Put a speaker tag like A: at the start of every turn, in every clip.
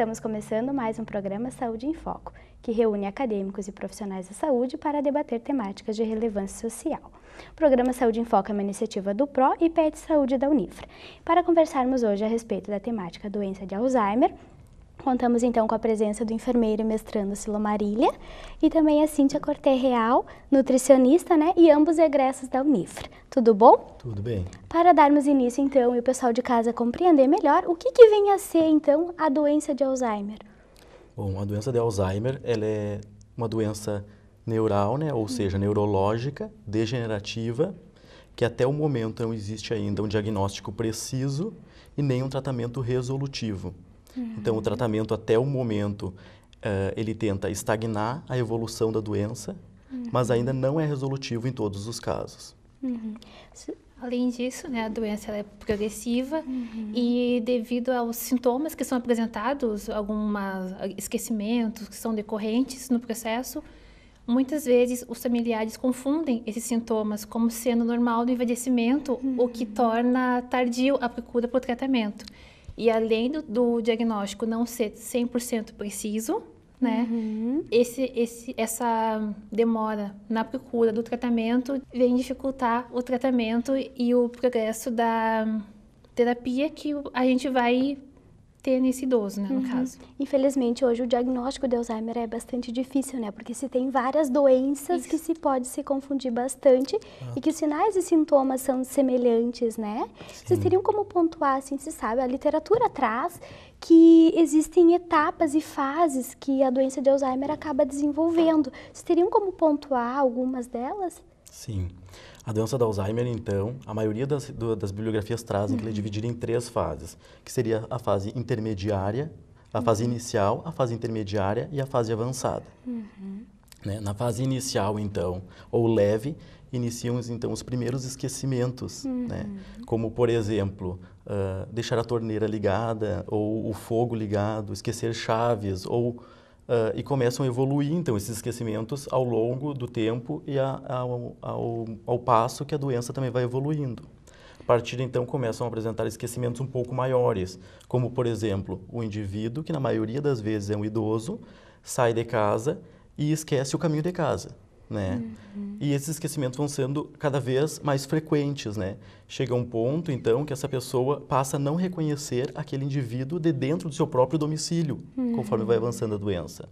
A: Estamos começando mais um programa Saúde em Foco, que reúne acadêmicos e profissionais da saúde para debater temáticas de relevância social. O programa Saúde em Foco é uma iniciativa do PRO e PET Saúde da Unifra. Para conversarmos hoje a respeito da temática doença de Alzheimer, Contamos então com a presença do enfermeiro mestrando Silomarília e também a Cíntia Corté Real, nutricionista, né, e ambos egressos da Unifra. Tudo bom? Tudo bem. Para darmos início então e o pessoal de casa compreender melhor, o que, que vem a ser então a doença de Alzheimer?
B: Bom, a doença de Alzheimer ela é uma doença neural, né, ou hum. seja, neurológica, degenerativa, que até o momento não existe ainda um diagnóstico preciso e nem um tratamento resolutivo. Uhum. Então, o tratamento até o momento, uh, ele tenta estagnar a evolução da doença, uhum. mas ainda não é resolutivo em todos os casos.
C: Uhum. Além disso, né, a doença é progressiva uhum. e devido aos sintomas que são apresentados, alguns esquecimentos que são decorrentes no processo, muitas vezes os familiares confundem esses sintomas como sendo normal do envelhecimento, uhum. o que uhum. torna tardio a procura por tratamento. E além do, do diagnóstico não ser 100% preciso, né? Uhum. Esse, esse, essa demora na procura do tratamento vem dificultar o tratamento e o progresso da
A: terapia que a gente vai ter nesse idoso, né, no uhum. caso. Infelizmente, hoje o diagnóstico de Alzheimer é bastante difícil, né? Porque se tem várias doenças Isso. que se pode se confundir bastante ah. e que os sinais e sintomas são semelhantes, né? Sim. Vocês teriam como pontuar, assim, se sabe, a literatura traz que existem etapas e fases que a doença de Alzheimer acaba desenvolvendo. Vocês teriam como pontuar algumas delas?
B: Sim. A doença do Alzheimer, então, a maioria das, do, das bibliografias trazem uhum. que ele é uhum. dividido em três fases, que seria a fase intermediária, a uhum. fase inicial, a fase intermediária e a fase avançada. Uhum. Né? Na fase inicial, então, ou leve, iniciam então os primeiros esquecimentos, uhum. né? como, por exemplo, uh, deixar a torneira ligada, ou o fogo ligado, esquecer chaves, ou Uh, e começam a evoluir, então, esses esquecimentos ao longo do tempo e a, ao, ao, ao, passo que a doença também vai evoluindo. A partir então começam a apresentar esquecimentos um pouco maiores, como, por exemplo, o indivíduo, que na maioria das vezes é um idoso, sai de casa e esquece o caminho de casa né? Uhum. E esses esquecimentos vão sendo cada vez mais frequentes, né? Chega um ponto, então, que essa pessoa passa a não reconhecer aquele indivíduo de dentro do seu próprio domicílio, uhum. conforme vai avançando a doença.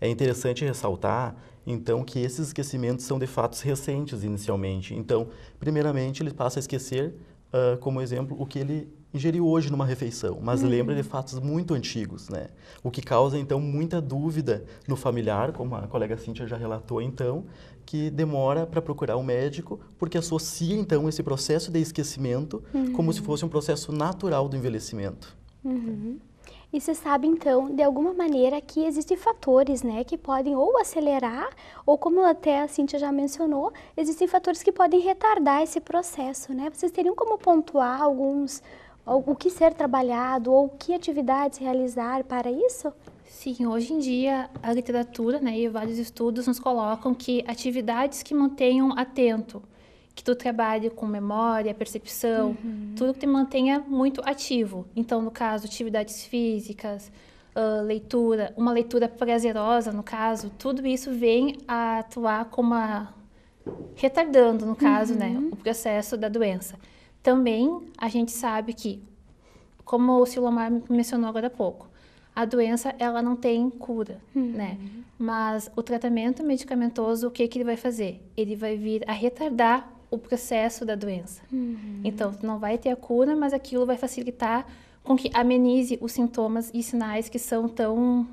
B: É interessante ressaltar, então, que esses esquecimentos são de fatos recentes inicialmente. Então, primeiramente, ele passa a esquecer, uh, como exemplo, o que ele ingeriu hoje numa refeição, mas uhum. lembra de fatos muito antigos, né? O que causa então muita dúvida no familiar, como a colega Cíntia já relatou então, que demora para procurar o um médico, porque associa então esse processo de esquecimento como se uhum. fosse um processo natural do envelhecimento.
A: Uhum. E você sabe então, de alguma maneira, que existem fatores, né, que podem ou acelerar, ou como até a Cintia já mencionou, existem fatores que podem retardar esse processo, né? Vocês teriam como pontuar alguns o que ser trabalhado ou que atividades realizar para isso? Sim, hoje em
C: dia a literatura né, e vários estudos nos colocam que atividades que mantenham atento, que tu trabalhe com memória, percepção, uhum. tudo que te mantenha muito ativo. Então, no caso, atividades físicas, uh, leitura, uma leitura prazerosa, no caso, tudo isso vem a atuar como a... retardando, no caso, né, uhum. né, o processo da doença. Também a gente sabe que, como o Silomar mencionou agora há pouco, a doença ela não tem cura, uhum. né? Mas o tratamento medicamentoso, o que que ele vai fazer? Ele vai vir a retardar o processo da doença. Uhum. Então, não vai ter a cura, mas aquilo vai facilitar com que amenize os sintomas e sinais que são tão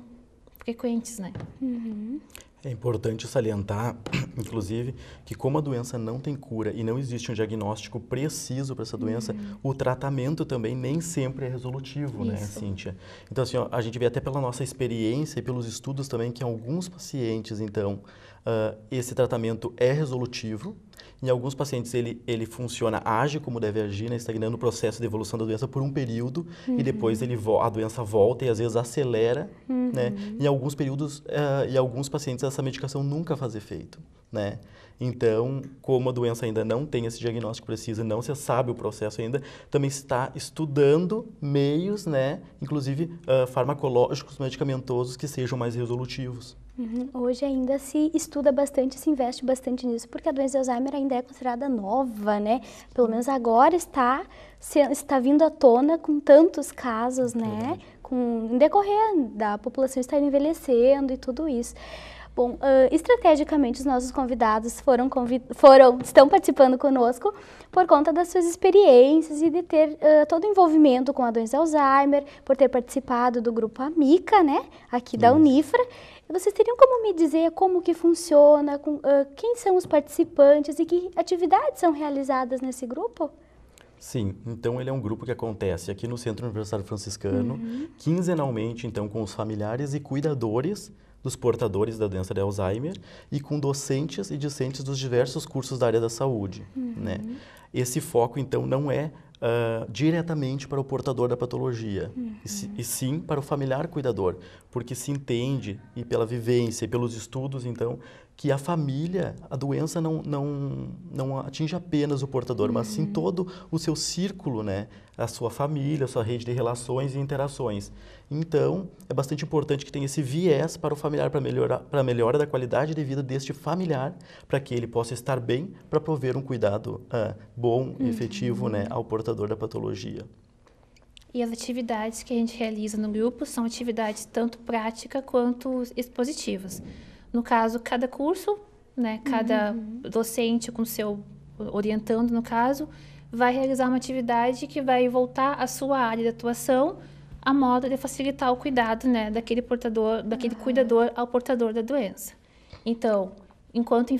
C: frequentes, né? Uhum.
B: É importante salientar, inclusive, que como a doença não tem cura e não existe um diagnóstico preciso para essa doença, uhum. o tratamento também nem sempre é resolutivo, né, Isso. né, Cíntia? Então, assim, ó, a gente vê até pela nossa experiência e pelos estudos também que alguns pacientes, então, uh, esse tratamento é resolutivo, em alguns pacientes, ele, ele funciona, age como deve agir, né, estagnando o processo de evolução da doença por um período uhum. e depois uhum. ele a doença volta e às vezes acelera. Né? Uhum. Né? Em alguns períodos, uh, em alguns pacientes, essa medicação nunca faz efeito. Né? Então, como a doença ainda não tem esse diagnóstico preciso, não se sabe o processo ainda, também está estudando meios, né, inclusive uh, farmacológicos, medicamentosos, que sejam mais resolutivos.
A: Uhum. Hoje ainda se estuda bastante, se investe bastante nisso, porque a doença de Alzheimer ainda é considerada nova, né? Pelo menos agora está, se, está vindo à tona com tantos casos, né? Com, em decorrer da população estar envelhecendo e tudo isso. Bom, uh, estrategicamente os nossos convidados foram, convid foram, estão participando conosco por conta das suas experiências e de ter uh, todo o envolvimento com a doença de Alzheimer, por ter participado do grupo Amica, né, aqui da Unifra, vocês teriam como me dizer como que funciona, com, uh, quem são os participantes e que atividades são realizadas nesse grupo?
B: Sim, então ele é um grupo que acontece aqui no Centro Universitário Franciscano, uhum. quinzenalmente, então, com os familiares e cuidadores dos portadores da doença de Alzheimer e com docentes e discentes dos diversos cursos da área da saúde, uhum. né? Esse foco, então, não é uh, diretamente para o portador da patologia, uhum. e, e, sim para o familiar cuidador, porque se entende, e pela vivência e pelos estudos, então, que a família, a doença não, não, não atinge apenas o portador, uhum. mas sim uhum. todo o seu círculo, né? A sua família, a sua rede de relações e interações. Então, é bastante importante que tenha esse viés para o familiar, para melhorar para a melhora da qualidade de vida deste familiar, para que ele possa estar bem, para prover um cuidado uh, bom e uhum. efetivo né, ao portador da patologia.
C: E as atividades que a gente realiza no grupo são atividades tanto práticas quanto expositivas. Uhum no caso, cada curso, né, cada uhum. docente com seu orientando, no caso, vai realizar uma atividade que vai voltar à sua área de atuação, a modo de facilitar o cuidado, né, daquele portador, daquele uhum. cuidador ao portador da doença. Então, enquanto em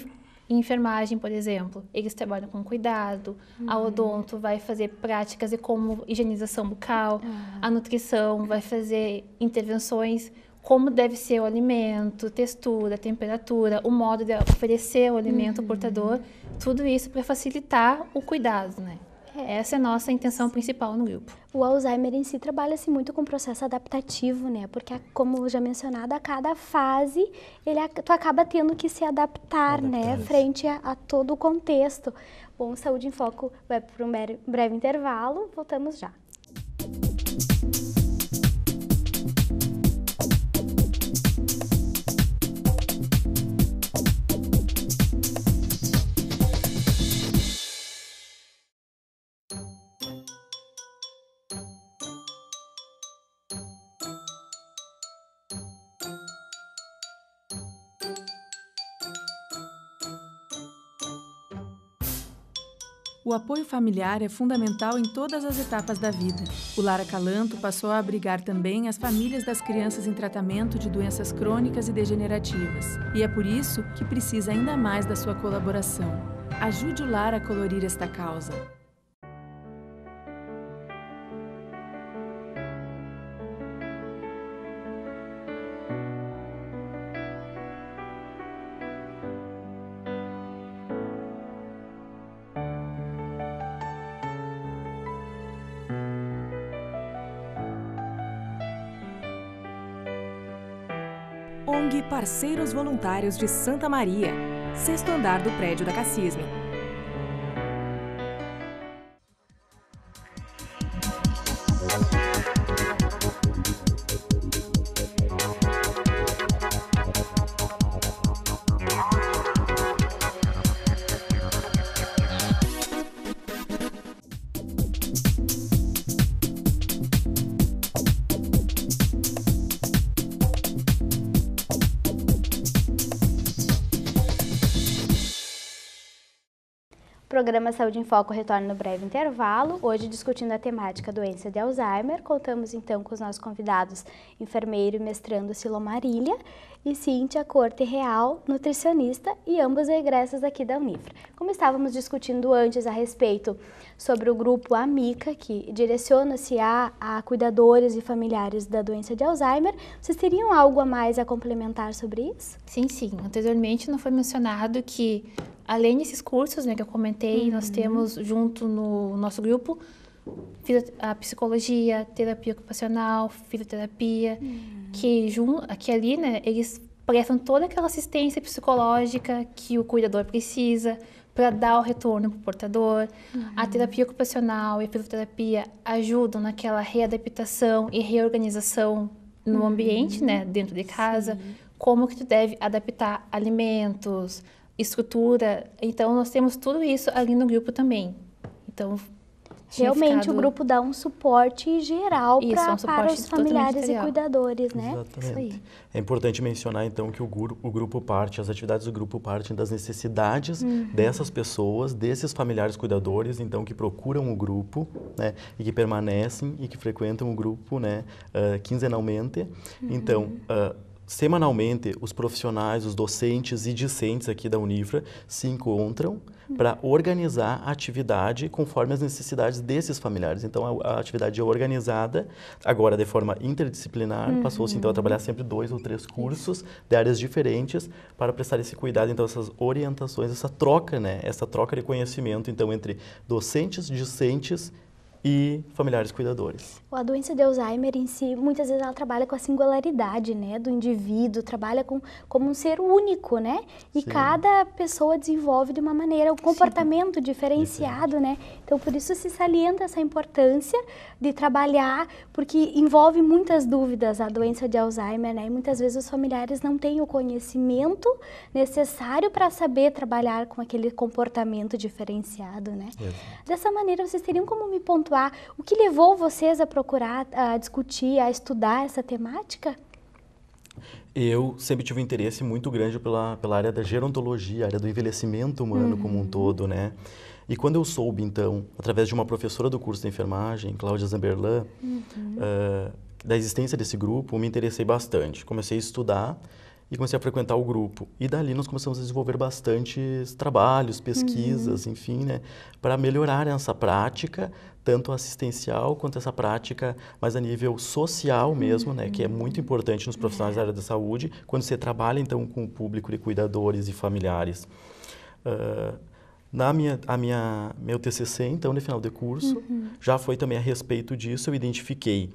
C: enfermagem, por exemplo, eles trabalham com cuidado, uhum. a odonto vai fazer práticas de como higienização bucal, uhum. a nutrição vai fazer intervenções como deve ser o alimento, textura, temperatura, o modo de oferecer o alimento ao uhum. portador, tudo isso para facilitar o cuidado, né? É. Essa é a nossa intenção principal no grupo.
A: O Alzheimer em si trabalha-se muito com o processo adaptativo, né? Porque, como já mencionado, a cada fase, ele, tu acaba tendo que se adaptar, né? adaptar né? Isso. Frente a, a, todo o contexto. Bom, Saúde em Foco vai para um breve intervalo, voltamos já.
B: O apoio familiar é fundamental em todas as etapas da vida. O Lar Acalanto passou a abrigar também as famílias das crianças em tratamento de doenças crônicas e degenerativas. E é por isso que precisa ainda mais da sua colaboração. Ajude o Lar a colorir esta causa. ONG Parceiros Voluntários de Santa Maria, sexto andar do prédio da Cacisme.
A: programa Saúde em Foco retorna no breve intervalo. Hoje, discutindo a temática doença de Alzheimer, contamos então com os nossos convidados, enfermeiro e mestrando Silomarília e Cíntia Corte Real, nutricionista e ambos egressos aqui da Unifra. Como estávamos discutindo antes a respeito sobre o grupo AMICA, que direciona-se a, a cuidadores e familiares da doença de Alzheimer, vocês teriam algo a mais a complementar sobre isso? Sim, sim. Anteriormente não foi mencionado que Além desses cursos
C: né, que eu comentei, uhum. nós temos junto no nosso grupo a psicologia, terapia ocupacional, fisioterapia, uhum. que, junto aqui ali né, eles prestam toda aquela assistência psicológica que o cuidador precisa para dar o retorno para o portador. Uhum. A terapia ocupacional e a fisioterapia ajudam naquela readaptação e reorganização
B: no ambiente,
C: uhum. né, dentro de casa, Sim. como que tu deve adaptar alimentos, estrutura. Então, nós temos tudo isso ali no grupo também. Então,
B: Realmente ficado... o
C: grupo dá um suporte
A: geral isso, pra, é um suporte para os familiares e cuidadores, né? Exatamente.
B: É importante mencionar então que o, guru, o grupo parte, as atividades do grupo partem das necessidades uhum. dessas pessoas, desses familiares cuidadores, então que procuram o grupo, né, e que permanecem e que frequentam o grupo, né, uh, quinzenalmente. Uhum. Então uh, semanalmente os profissionais, os docentes e discentes aqui da Unifra se encontram para organizar a atividade conforme as necessidades desses familiares. Então, a, a atividade é organizada, agora de forma interdisciplinar, uhum. passou-se então a trabalhar sempre dois ou três cursos de áreas diferentes para prestar esse cuidado, então, essas orientações, essa troca, né? Essa troca de conhecimento, então, entre docentes, discentes e familiares cuidadores.
A: A doença de Alzheimer em si, muitas vezes ela trabalha com a singularidade, né, do indivíduo, trabalha com como um ser único, né? E Sim. cada pessoa desenvolve de uma maneira um comportamento Sim. diferenciado, Diferente. né? Então por isso se salienta essa importância de trabalhar, porque envolve muitas dúvidas a doença de Alzheimer, né? E muitas vezes os familiares não têm o conhecimento necessário para saber trabalhar com aquele comportamento diferenciado, né? Exato. Dessa maneira vocês teriam como me pontuar pontuar o que levou vocês a procurar, a discutir, a estudar essa temática?
B: Eu sempre tive um interesse muito grande pela, pela área da gerontologia, área do envelhecimento humano uhum. como um uhum. todo, né? E quando eu soube, então, através de uma professora do curso de enfermagem, Cláudia Zamberlan, uhum. uh, da existência desse grupo, me interessei bastante. Comecei a estudar e comecei a frequentar o grupo. E dali nós começamos a desenvolver bastantes trabalhos, pesquisas, uhum. enfim, né, para melhorar essa prática, tanto assistencial quanto essa prática, mas a nível social mesmo, uhum. né, que é uhum. muito importante nos profissionais da área da saúde, quando você trabalha então com o público de cuidadores e familiares. Uh, na minha, a minha, meu TCC, então, no final de curso, uhum. já foi também a respeito disso, eu identifiquei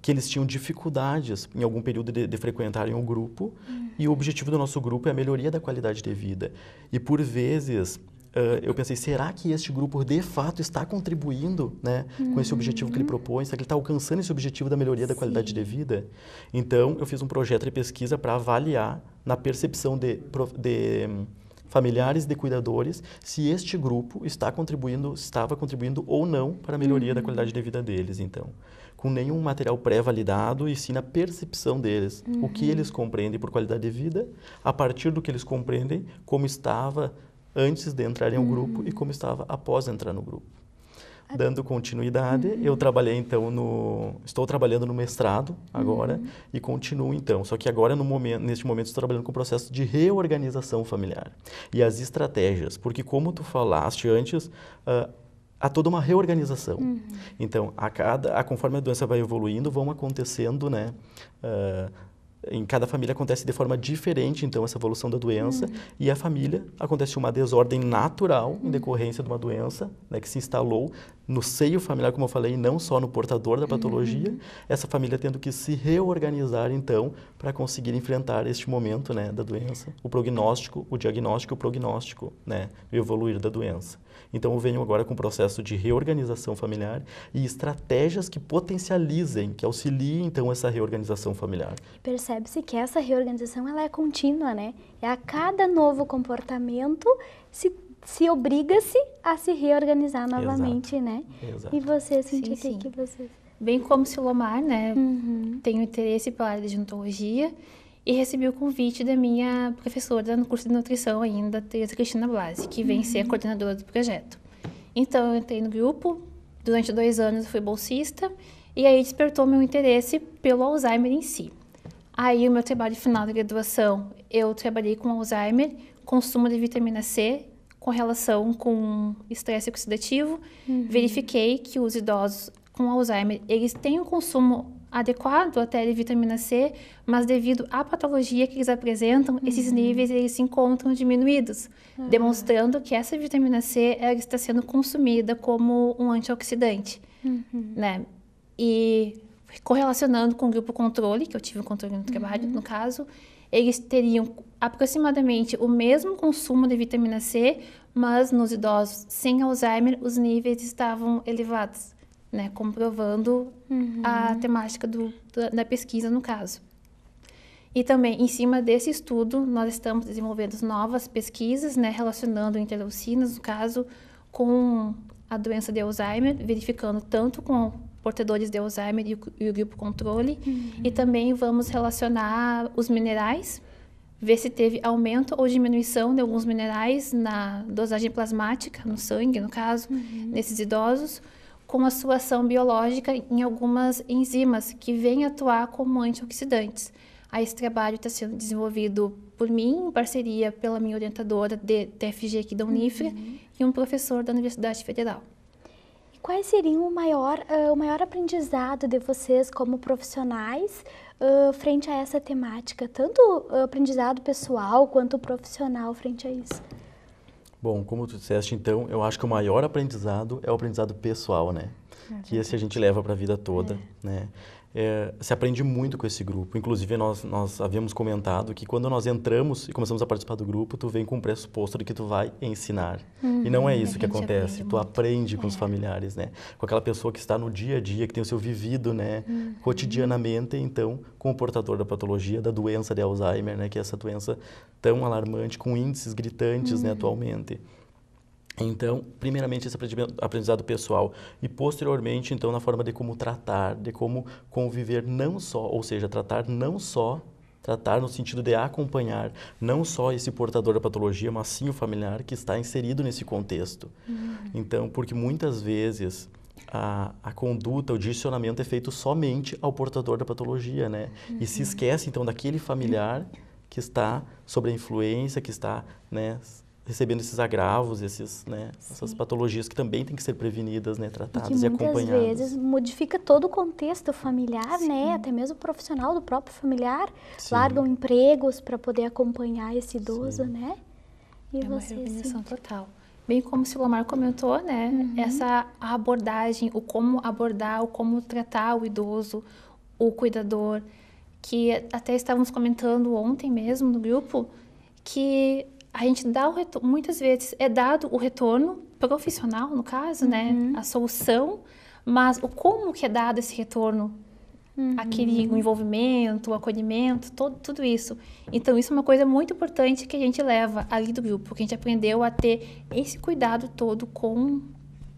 B: que eles tinham dificuldades em algum período de, de frequentarem o grupo uhum. e o objetivo do nosso grupo é a melhoria da qualidade de vida. E por vezes Uh, eu pensei, será que este grupo de fato está contribuindo né, uhum. com esse objetivo que ele uhum. propõe? Será que ele está alcançando esse objetivo da melhoria da Sim. qualidade de vida? Então, eu fiz um projeto de pesquisa para avaliar na percepção de, de hum, familiares de cuidadores se este grupo está contribuindo, estava contribuindo ou não para a melhoria uhum. da qualidade de vida deles. Então, com nenhum material pré-validado, e sim na percepção deles, uhum. o que uhum. eles compreendem por qualidade de vida, a partir do que eles compreendem, como estava antes de entrar em um uhum. grupo e uhum. como estava após entrar no grupo. Ah, Dando continuidade, uhum. eu trabalhei então no, estou trabalhando no mestrado agora uhum. e continuo então. Só que agora no momento, neste momento estou trabalhando com o processo de reorganização familiar e as estratégias, porque como tu falaste antes, ah, há toda uma reorganização. Uhum. Então, a cada, a, conforme a doença vai evoluindo, vão acontecendo, né? Uh, em cada família acontece de forma diferente, então, essa evolução da doença. Uhum. E a família acontece uma desordem natural em uhum. decorrência de uma doença né, que se instalou no seio familiar, como eu falei, não só no portador da patologia. Uhum. Essa família tendo que se reorganizar, então, para conseguir enfrentar este momento né, da doença. O prognóstico, o diagnóstico, o prognóstico, né? O evoluir da doença. Então eu venho agora com o processo de reorganização familiar e estratégias que potencializem, que auxiliem então essa reorganização familiar.
A: Percebe-se que essa reorganização ela é contínua, né? É a cada novo comportamento se se obriga-se a se reorganizar novamente, Exato. né? Exato. E você, Cintia, o que, você...
C: Bem como Silomar, né? Uhum. Tenho interesse pela área de e recebi o convite da minha professora no curso de nutrição ainda, Teresa Cristina Blasi, que vem uhum. ser a uhum. coordenadora do projeto. Então, eu entrei no grupo, durante dois anos fui bolsista, e aí despertou meu interesse pelo Alzheimer em si. Aí, o meu trabalho final de graduação, eu trabalhei com Alzheimer, consumo de vitamina C com relação com estresse oxidativo. Uhum. Verifiquei que os idosos com Alzheimer, eles têm um consumo adequado até de vitamina C, mas devido à patologia que eles apresentam, uhum. esses níveis eles se encontram diminuídos, uhum. demonstrando que essa vitamina C ela está sendo consumida como um antioxidante, uhum. né? E correlacionando com o grupo controle, que eu tive o controle no trabalho, uhum. no caso, eles teriam aproximadamente o mesmo consumo de vitamina C, mas nos idosos sem Alzheimer os níveis estavam elevados né, comprovando uhum. a temática do, da pesquisa, no caso. E também, em cima desse estudo, nós estamos desenvolvendo novas pesquisas, né, relacionando interleucinas, no caso, com a doença de Alzheimer, verificando tanto com portadores de Alzheimer e o, e o grupo controle, uhum. e também vamos relacionar os minerais, ver se teve aumento ou diminuição de alguns minerais na dosagem plasmática, no sangue, no caso, uhum. nesses idosos, com a sua ação biológica em algumas enzimas que vêm atuar como antioxidantes. esse trabalho está sendo desenvolvido por mim, em parceria pela minha orientadora de TFG aqui da Unifra uhum. e um professor da Universidade Federal.
A: E quais seriam o maior, uh, o maior aprendizado de vocês como profissionais uh, frente a essa temática? Tanto aprendizado pessoal quanto profissional frente a isso.
B: Bom, como tu disseste, então, eu acho que o maior aprendizado é o aprendizado pessoal, né? Que esse a gente leva para a vida toda, é. né? é, se aprende muito com esse grupo. Inclusive, nós, nós havíamos comentado que quando nós entramos e começamos a participar do grupo, tu vem com um pressuposto de que tu vai ensinar. Uhum, e não é uhum, isso que acontece. Tu aprende com é. os familiares, né? Com aquela pessoa que está no dia a dia, que tem o seu vivido, né? Uhum. Cotidianamente, então, com o portador da patologia, da doença de Alzheimer, né? Que é essa doença tão alarmante, com índices gritantes, né, uhum. né? Atualmente. Então, primeiramente esse aprendizado pessoal e posteriormente, então, na forma de como tratar, de como conviver não só, ou seja, tratar não só tratar no sentido de acompanhar não só esse portador da patologia, mas sim o familiar que está inserido nesse contexto. Uhum. Então, porque muitas vezes a, a conduta, o direcionamento é feito somente ao portador da patologia, né? Uhum. E se uhum. esquece, então, daquele familiar que está sob a influência, que está, né, recebendo esses agravos, esses, né, essas patologias que também têm que ser prevenidas, né, tratadas e, e muitas acompanhadas. Muitas
A: vezes modifica todo o contexto familiar, né, Sim. né, até mesmo profissional do próprio familiar, Sim. largam empregos para poder acompanhar esse idoso, Sim. né? E é uma reorganização total.
C: Bem como o Silomar comentou, né, uhum. essa abordagem, o como abordar, o como tratar o idoso, o cuidador, que até estávamos comentando ontem mesmo no grupo, que a gente dá o retorno, muitas vezes é dado o retorno profissional, no caso, né, uhum. né, a solução, mas o como que é dado esse retorno, uhum. aquele o envolvimento, o acolhimento, todo, tudo isso. Então, isso é uma coisa muito importante que a gente leva ali do grupo, porque a gente aprendeu a ter esse
A: cuidado todo com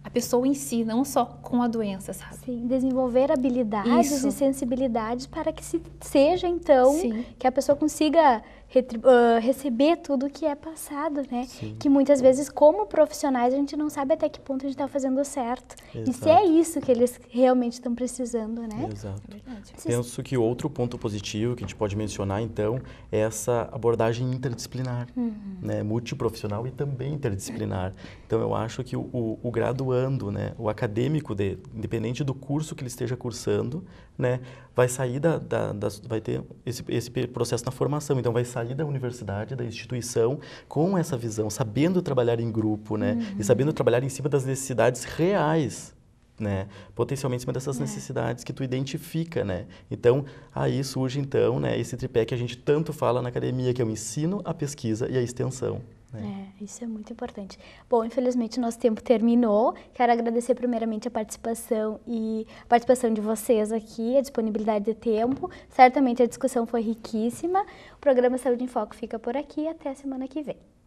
A: a pessoa em si, não só com a doença, sabe? Sim, desenvolver habilidades Isso. e sensibilidades para que se seja então Sim. que a pessoa consiga uh, receber tudo que é passado, né? Sim. Que muitas vezes, como profissionais, a gente não sabe até que ponto a gente está fazendo certo. Exato. E se é isso que eles realmente estão precisando, né? Exato. É Penso
B: que outro ponto positivo que a gente pode mencionar, então, é essa abordagem interdisciplinar, uhum. né? Multiprofissional e também interdisciplinar. Então, eu acho que o, o, o graduando, né? O acadêmico, de, independente do curso que ele esteja cursando, né? Vai sair da, da, da vai ter esse, esse processo na formação, então vai sair da universidade, da instituição, com essa visão, sabendo trabalhar em grupo, né? Uhum. E sabendo trabalhar em cima das necessidades reais, né? Potencialmente em cima dessas é. necessidades que tu identifica, né? Então, aí surge então, né, esse tripé que a gente tanto fala na academia, que é o ensino, a pesquisa e a extensão. É.
A: é, isso é muito importante. Bom, infelizmente o nosso tempo terminou. Quero agradecer primeiramente a participação e a participação de vocês aqui, a disponibilidade de tempo. Certamente a discussão foi riquíssima. O programa Saúde em Foco fica por aqui. Até a semana que vem.